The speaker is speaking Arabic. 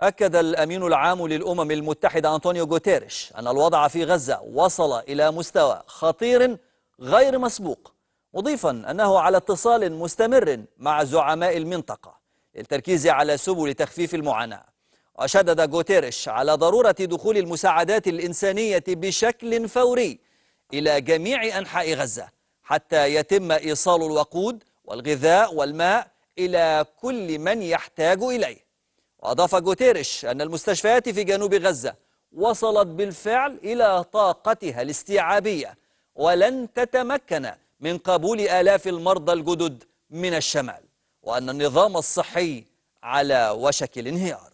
أكد الأمين العام للأمم المتحدة أنطونيو غوتيريش أن الوضع في غزة وصل إلى مستوى خطير غير مسبوق مضيفا أنه على اتصال مستمر مع زعماء المنطقة للتركيز على سبل تخفيف المعاناة وشدد غوتيريش على ضرورة دخول المساعدات الإنسانية بشكل فوري إلى جميع أنحاء غزة حتى يتم إيصال الوقود والغذاء والماء إلى كل من يحتاج إليه أضاف جوتيريش أن المستشفيات في جنوب غزة وصلت بالفعل إلى طاقتها الاستيعابية ولن تتمكن من قبول آلاف المرضى الجدد من الشمال وأن النظام الصحي على وشك الانهيار